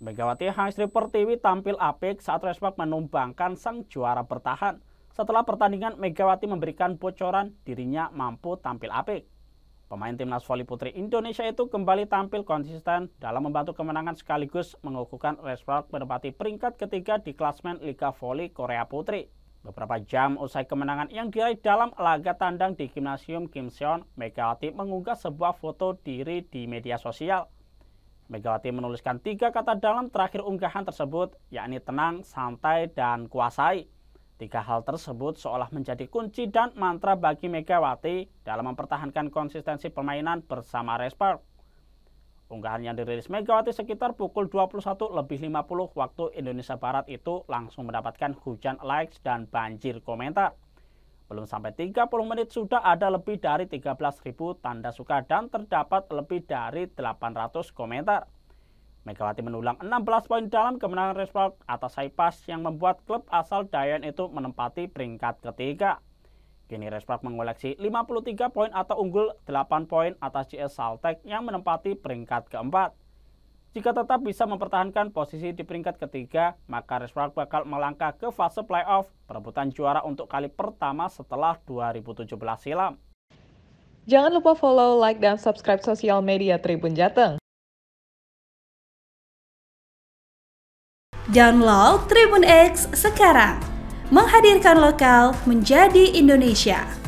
Megawati Street Pertiwi tampil apik saat Respak menumbangkan sang juara bertahan. Setelah pertandingan, Megawati memberikan bocoran dirinya mampu tampil apik. Pemain timnas voli putri Indonesia itu kembali tampil konsisten dalam membantu kemenangan sekaligus mengukuhkan Respak menempati peringkat ketiga di klasmen Liga Voli Korea Putri. Beberapa jam usai kemenangan yang diraih dalam laga tandang di Gimnasium Kim Seon, Megawati mengunggah sebuah foto diri di media sosial. Megawati menuliskan tiga kata dalam terakhir unggahan tersebut, yakni tenang, santai, dan kuasai. Tiga hal tersebut seolah menjadi kunci dan mantra bagi Megawati dalam mempertahankan konsistensi permainan bersama Respark. Unggahan yang dirilis Megawati sekitar pukul 21 lebih 50 waktu Indonesia Barat itu langsung mendapatkan hujan likes dan banjir komentar. Belum sampai 30 menit sudah ada lebih dari 13.000 tanda suka dan terdapat lebih dari 800 komentar. Megawati menulang 16 poin dalam kemenangan Respark atas Saipas yang membuat klub asal Dayan itu menempati peringkat ketiga. Kini Respark mengoleksi 53 poin atau unggul 8 poin atas CS Saltek yang menempati peringkat keempat. Jika tetap bisa mempertahankan posisi di peringkat ketiga, maka Reswak bakal melangkah ke fase playoff perebutan juara untuk kali pertama setelah 2017 silam. Jangan lupa follow, like, dan subscribe sosial media Tribun Jateng. Download Tribun X sekarang. Menghadirkan lokal menjadi Indonesia.